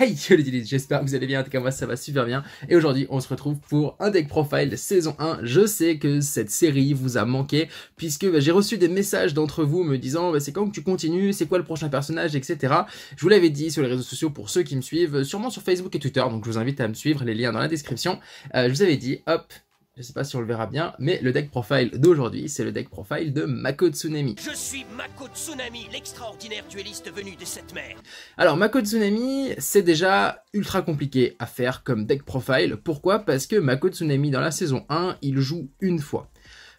Hey yo les j'espère que vous allez bien, en tout cas moi ça va super bien et aujourd'hui on se retrouve pour un deck profile saison 1. Je sais que cette série vous a manqué puisque bah, j'ai reçu des messages d'entre vous me disant bah, c'est quand que tu continues, c'est quoi le prochain personnage, etc. Je vous l'avais dit sur les réseaux sociaux pour ceux qui me suivent, sûrement sur Facebook et Twitter, donc je vous invite à me suivre, les liens dans la description. Euh, je vous avais dit hop je sais pas si on le verra bien, mais le deck profile d'aujourd'hui, c'est le deck profile de Mako Tsunami. Je suis Mako Tsunami, l'extraordinaire dueliste venu de cette mer. Alors Mako Tsunami, c'est déjà ultra compliqué à faire comme deck profile. Pourquoi Parce que Mako Tsunami dans la saison 1, il joue une fois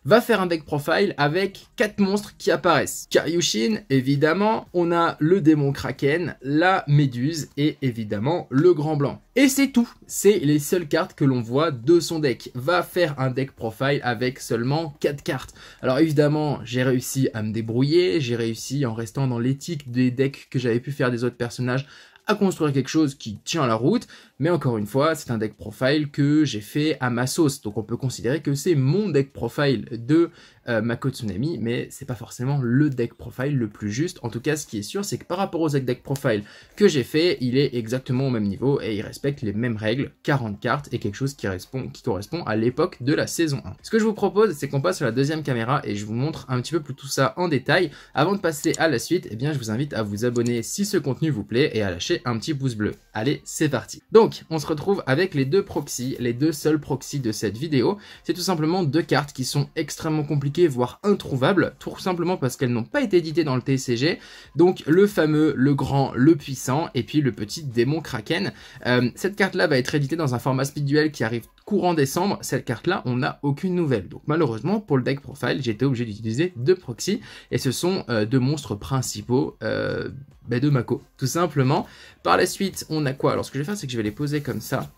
va faire un deck profile avec quatre monstres qui apparaissent. Karyushin, évidemment, on a le démon Kraken, la méduse et évidemment le grand blanc. Et c'est tout, c'est les seules cartes que l'on voit de son deck. Va faire un deck profile avec seulement 4 cartes. Alors évidemment, j'ai réussi à me débrouiller, j'ai réussi en restant dans l'éthique des decks que j'avais pu faire des autres personnages à construire quelque chose qui tient la route, mais encore une fois, c'est un deck profile que j'ai fait à ma sauce, donc on peut considérer que c'est mon deck profile de euh, Makotsunami, Tsunami, mais c'est pas forcément le deck profile le plus juste. En tout cas, ce qui est sûr, c'est que par rapport au deck profile que j'ai fait, il est exactement au même niveau et il respecte les mêmes règles, 40 cartes et quelque chose qui, correspond, qui correspond à l'époque de la saison 1. Ce que je vous propose, c'est qu'on passe sur la deuxième caméra et je vous montre un petit peu plus tout ça en détail. Avant de passer à la suite, eh bien, je vous invite à vous abonner si ce contenu vous plaît et à lâcher un petit pouce bleu. Allez, c'est parti. Donc, on se retrouve avec les deux proxys, les deux seuls proxys de cette vidéo. C'est tout simplement deux cartes qui sont extrêmement compliquées voire introuvables, tout simplement parce qu'elles n'ont pas été éditées dans le TCG. Donc le fameux, le grand, le puissant, et puis le petit démon Kraken. Euh, cette carte-là va être éditée dans un format speed duel qui arrive courant décembre, cette carte-là, on n'a aucune nouvelle. Donc malheureusement, pour le deck profile, j'étais obligé d'utiliser deux proxy et ce sont euh, deux monstres principaux euh, ben, de Mako, tout simplement. Par la suite, on a quoi Alors ce que je vais faire, c'est que je vais les poser comme ça,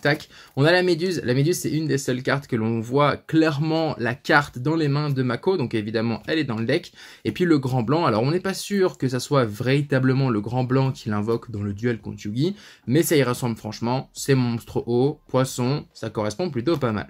Tac. On a la méduse. La méduse, c'est une des seules cartes que l'on voit clairement la carte dans les mains de Mako. Donc évidemment, elle est dans le deck. Et puis le grand blanc. Alors on n'est pas sûr que ça soit véritablement le grand blanc qu'il invoque dans le duel contre Yugi. Mais ça y ressemble franchement. C'est monstre haut, poisson. Ça correspond plutôt pas mal.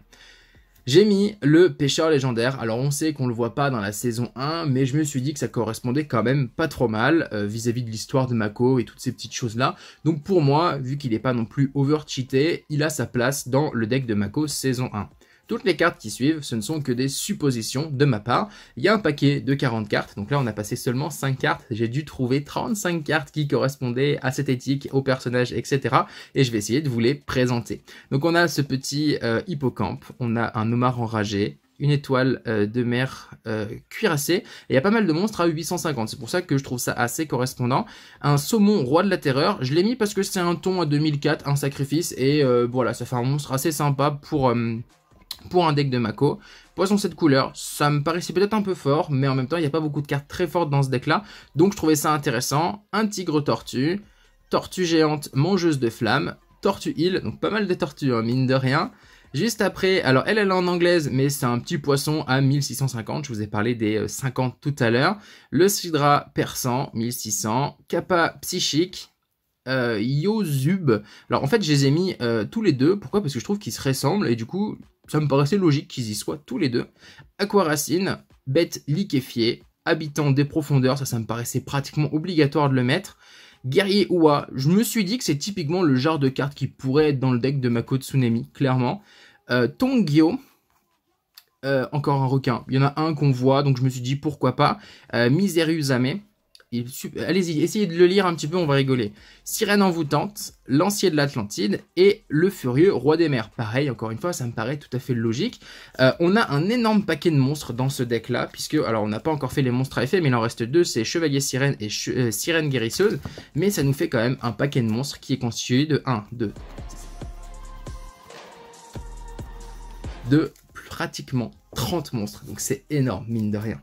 J'ai mis le pêcheur légendaire. Alors on sait qu'on le voit pas dans la saison 1, mais je me suis dit que ça correspondait quand même pas trop mal euh, vis-à-vis de l'histoire de Mako et toutes ces petites choses-là. Donc pour moi, vu qu'il n'est pas non plus over-cheaté, il a sa place dans le deck de Mako saison 1. Toutes les cartes qui suivent, ce ne sont que des suppositions de ma part. Il y a un paquet de 40 cartes, donc là on a passé seulement 5 cartes, j'ai dû trouver 35 cartes qui correspondaient à cette éthique, au personnage, etc. Et je vais essayer de vous les présenter. Donc on a ce petit euh, hippocampe, on a un homard enragé, une étoile euh, de mer euh, cuirassée. Et il y a pas mal de monstres à 850. C'est pour ça que je trouve ça assez correspondant. Un saumon roi de la terreur. Je l'ai mis parce que c'est un ton à 2004, un sacrifice. Et voilà, ça fait un monstre assez sympa pour pour un deck de Mako. Poisson cette couleur, ça me paraissait peut-être un peu fort, mais en même temps, il n'y a pas beaucoup de cartes très fortes dans ce deck-là, donc je trouvais ça intéressant. Un tigre tortue, tortue géante mangeuse de flammes, tortue île, donc pas mal de tortues, hein, mine de rien. Juste après, alors elle, elle est en anglaise, mais c'est un petit poisson à 1650. Je vous ai parlé des 50 euh, tout à l'heure. Le Sidra persan, 1600. Kappa psychique. Euh, Yozub. Alors en fait, je les ai mis euh, tous les deux. Pourquoi Parce que je trouve qu'ils se ressemblent et du coup, ça me paraissait logique qu'ils y soient tous les deux. Aquaracine, bête liquéfiée, habitant des profondeurs, ça, ça me paraissait pratiquement obligatoire de le mettre. Guerrier Oua, je me suis dit que c'est typiquement le genre de carte qui pourrait être dans le deck de Mako Tsunami, clairement. Euh, Tongyo, euh, encore un requin. Il y en a un qu'on voit, donc je me suis dit pourquoi pas. Euh, Zame, Allez-y, essayez de le lire un petit peu, on va rigoler. Sirène envoûtante, Lancier de l'Atlantide et Le Furieux Roi des Mers. Pareil, encore une fois, ça me paraît tout à fait logique. Euh, on a un énorme paquet de monstres dans ce deck-là, puisque, alors on n'a pas encore fait les monstres à effet, mais il en reste deux, c'est Chevalier Sirène et euh, Sirène Guérisseuse, mais ça nous fait quand même un paquet de monstres qui est constitué de 1, 2, de pratiquement 30 monstres, donc c'est énorme, mine de rien.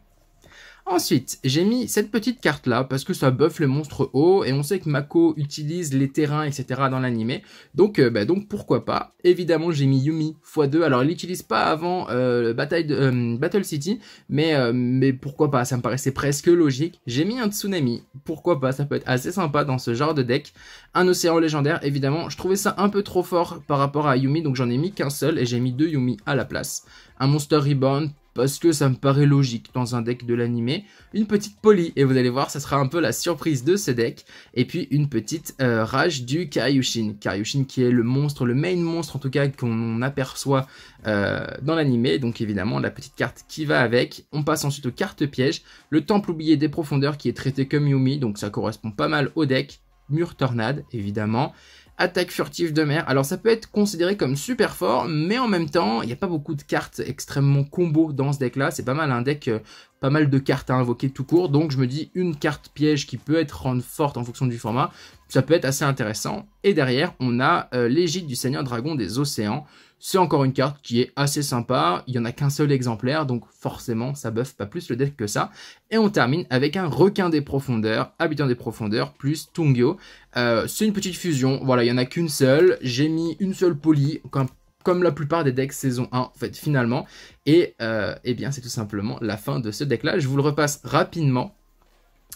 Ensuite, j'ai mis cette petite carte là parce que ça buff le monstre haut et on sait que Mako utilise les terrains, etc. dans l'animé. Donc, euh, bah, donc pourquoi pas. Évidemment, j'ai mis Yumi x2. Alors, il l'utilise pas avant euh, bataille de, euh, Battle City, mais, mais pourquoi pas. Ça me paraissait presque logique. J'ai mis un tsunami. Pourquoi pas. Ça peut être assez sympa dans ce genre de deck. Un océan légendaire, évidemment. Je trouvais ça un peu trop fort par rapport à Yumi, donc j'en ai mis qu'un seul et j'ai mis deux Yumi à la place. Un Monster Reborn, parce que ça me paraît logique dans un deck de l'animé, Une petite poli et vous allez voir, ça sera un peu la surprise de ce deck. Et puis une petite euh, Rage du Karyushin. Karyushin qui est le monstre, le main monstre en tout cas qu'on aperçoit euh, dans l'anime. Donc évidemment, la petite carte qui va avec. On passe ensuite aux cartes piège. Le temple oublié des profondeurs qui est traité comme Yumi, donc ça correspond pas mal au deck. Mur Tornade, évidemment attaque furtive de mer. Alors ça peut être considéré comme super fort, mais en même temps, il n'y a pas beaucoup de cartes extrêmement combo dans ce deck-là. C'est pas mal un deck euh, pas mal de cartes à invoquer tout court. Donc je me dis une carte piège qui peut être rendre forte en fonction du format, ça peut être assez intéressant. Et derrière, on a euh, l'égide du Seigneur Dragon des Océans. C'est encore une carte qui est assez sympa, il n'y en a qu'un seul exemplaire, donc forcément ça buff pas plus le deck que ça. Et on termine avec un requin des profondeurs, habitant des profondeurs, plus Tungyo. Euh, c'est une petite fusion, voilà, il n'y en a qu'une seule, j'ai mis une seule poly, comme la plupart des decks saison 1 en fait finalement. Et, euh, eh bien c'est tout simplement la fin de ce deck là. Je vous le repasse rapidement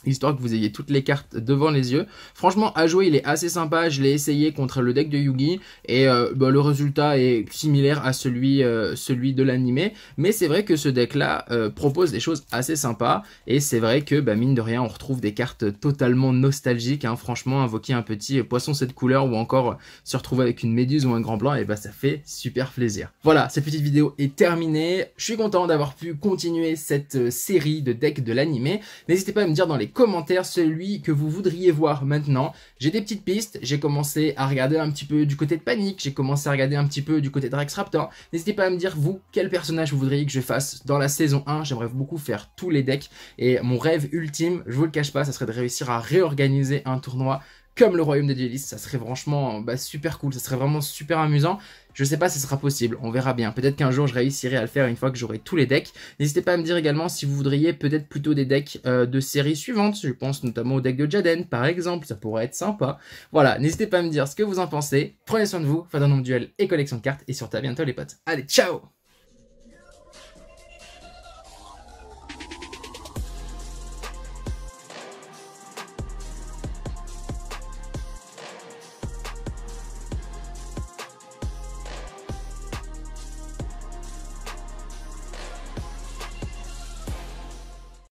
histoire que vous ayez toutes les cartes devant les yeux. Franchement, à jouer, il est assez sympa. Je l'ai essayé contre le deck de Yugi et euh, bah, le résultat est similaire à celui, euh, celui de l'animé. Mais c'est vrai que ce deck-là euh, propose des choses assez sympas et c'est vrai que, bah, mine de rien, on retrouve des cartes totalement nostalgiques. Hein. Franchement, invoquer un petit poisson cette couleur ou encore se retrouver avec une méduse ou un grand blanc, et bah ça fait super plaisir. Voilà, cette petite vidéo est terminée. Je suis content d'avoir pu continuer cette série de decks de l'animé. N'hésitez pas à me dire dans les commentaires celui que vous voudriez voir maintenant. J'ai des petites pistes, j'ai commencé à regarder un petit peu du côté de panique j'ai commencé à regarder un petit peu du côté de Rex Raptor. N'hésitez pas à me dire, vous, quel personnage vous voudriez que je fasse dans la saison 1. J'aimerais beaucoup faire tous les decks. Et mon rêve ultime, je vous le cache pas, ça serait de réussir à réorganiser un tournoi comme le royaume des duelistes. Ça serait franchement bah, super cool, ça serait vraiment super amusant. Je sais pas si ce sera possible, on verra bien. Peut-être qu'un jour je réussirai à le faire une fois que j'aurai tous les decks. N'hésitez pas à me dire également si vous voudriez peut-être plutôt des decks euh, de séries suivantes. Je pense notamment au deck de Jaden par exemple, ça pourrait être sympa. Voilà, n'hésitez pas à me dire ce que vous en pensez. Prenez soin de vous, faites un nombre de duels et collection de cartes. Et surtout à bientôt les potes. Allez, ciao